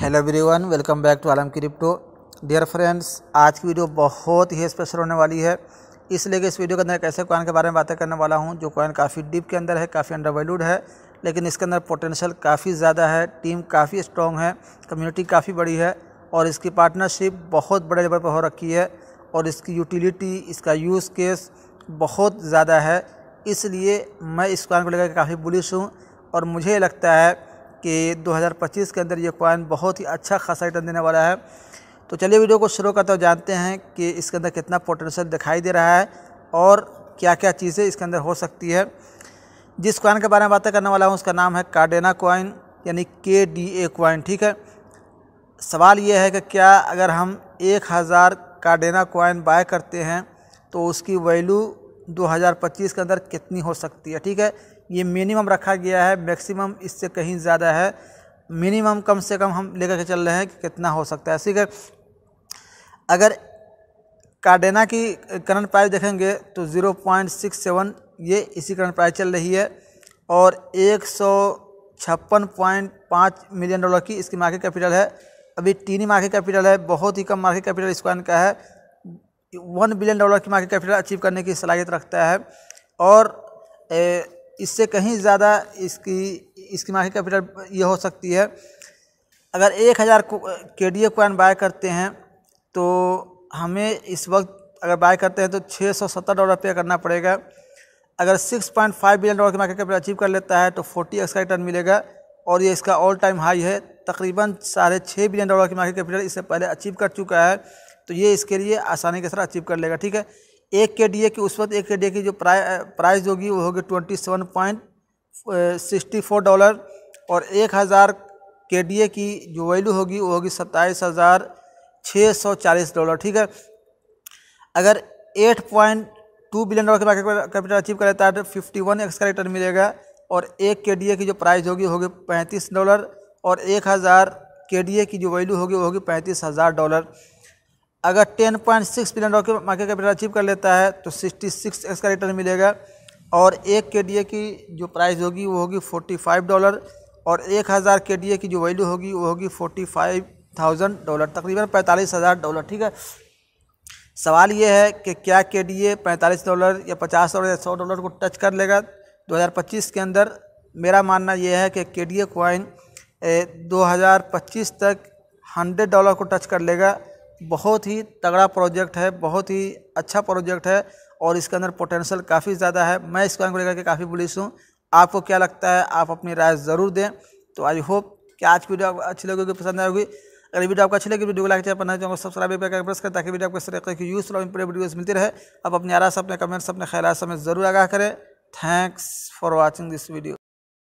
hello everyone welcome back to Alam crypto dear friends आज की video बहुत ही स्पेशल होने वाली है इसलिए कि इस वीडियो के अंदर एक ऐसे कॉइन के बारे में बातें करने वाला हूं जो कॉइन काफ़ी डीप के अंदर है काफ़ी अंडर वैल्यूड है लेकिन इसके अंदर पोटेंशियल काफ़ी ज़्यादा है टीम काफ़ी स्ट्रॉन्ग है कम्युनिटी काफ़ी बड़ी है और इसकी पार्टनरशिप बहुत बड़े लेवल पर हो रखी है और इसकी यूटिलिटी इसका यूज़ केस बहुत ज़्यादा है इसलिए मैं इस कॉइन को लेकर काफ़ी बुलिश हूँ और मुझे लगता है कि 2025 के अंदर ये कॉइन बहुत ही अच्छा खासा रिटर्न देने वाला है तो चलिए वीडियो को शुरू करते हुए जानते हैं कि इसके अंदर कितना पोटेंशियल दिखाई दे रहा है और क्या क्या चीज़ें इसके अंदर हो सकती है जिस कॉइन के बारे में बातें करने वाला हूँ उसका नाम है कार्डेना कॉइन यानी के डी ए कॉइन ठीक है सवाल ये है कि क्या अगर हम एक हज़ार कार्डेना कॉइन बाय करते हैं तो उसकी वैल्यू 2025 के अंदर कितनी हो सकती है ठीक है ये मिनिमम रखा गया है मैक्सिमम इससे कहीं ज़्यादा है मिनिमम कम से कम हम लेकर के चल रहे हैं कि कितना हो सकता है ठीक है अगर कार्डेना की करंट प्राइस देखेंगे तो 0.67 ये इसी करंट प्राइस चल रही है और एक मिलियन डॉलर की इसकी मार्केट कैपिटल है अभी टीनी मार्केट कैपिटल है बहुत ही कम मार्केट कैपिटल इस का है वन बिलियन डॉलर की मार्केट कैपिटल अचीव करने की सलाहियत रखता है और इससे कहीं ज़्यादा इसकी इसकी मार्केट कैपिटल ये हो सकती है अगर एक हज़ार के डी ए कॉइन बाय करते हैं तो हमें इस वक्त अगर बाय करते हैं तो छः सौ सत्तर डॉलर पे करना पड़ेगा अगर six point five billion dollar की मार्केट कैपिटल अचीव कर लेता है तो फोर्टी एक्स का रिटर्न मिलेगा और ये इसका ऑल टाइम हाई है तकरीबन साढ़े छः बिलियन डॉलर की मार्केट कैपिटल इससे पहले अचीव कर चुका है तो ये इसके लिए आसानी के साथ अचीव कर लेगा ठीक है एक के डी ए की उस वक्त एक के डी ए की जो प्राइ प्राइस होगी वो होगी twenty seven point sixty four dollar और एक हज़ार के डी ए की जो वैल्यू होगी वो होगी सत्ताईस हज़ार छः सौ चालीस डॉलर ठीक है अगर eight point two billion dollar के मार्केट कैपिटल अचीव कर लेता है तो फिफ्टी वन एक्स का रिटर्न मिलेगा और एक के डी ए की जो प्राइस होगी होगी पैंतीस डॉलर और एक हज़ार के डी ए की जो वैल्यू होगी वो होगी पैंतीस हज़ार डॉलर अगर 10.6 बिलियन डॉलर की मार्केट कैपिटल अचीव कर लेता है तो 66 एक्स का रिटर्न मिलेगा और एक के डी ए की जो प्राइस होगी वो होगी 45 डॉलर और एक हज़ार के डी ए की जो वैल्यू होगी वो होगी 45,000 डॉलर तकरीबन पैंतालीस हज़ार डॉलर ठीक है सवाल ये है कि क्या के डी ए पैंतालीस डॉलर या पचास डॉलर या सौ डॉलर को टच कर लेगा पच्चीस के अंदर मेरा मानना यह है कि के डी ए हज़ार पच्चीस तक हंड्रेड डॉलर को टच कर लेगा बहुत ही तगड़ा प्रोजेक्ट है बहुत ही अच्छा प्रोजेक्ट है और इसके अंदर पोटेंशियल काफ़ी ज़्यादा है मैं इस काम को लेकर के काफ़ी बुलिस हूँ आपको क्या लगता है आप अपनी राय ज़रूर दें तो आई होप कि आज की वीडियो अच्छी लगेगी पसंद आएगी अगर वीडियो आपको अच्छी लगी वीडियो को लाइक चाहिए अपना चाहूँगा सब्सक्राइब करके प्रेस करें ताकि वीडियो आपको इस तरीके की यूज़फुल और इम्पोर्टेंट वीडियोज़ मिलती रहे आप अपने आरा से अपने कमेंट्स अपने ख्याल से हमें ज़रूर आगाह करें thanks for watching this video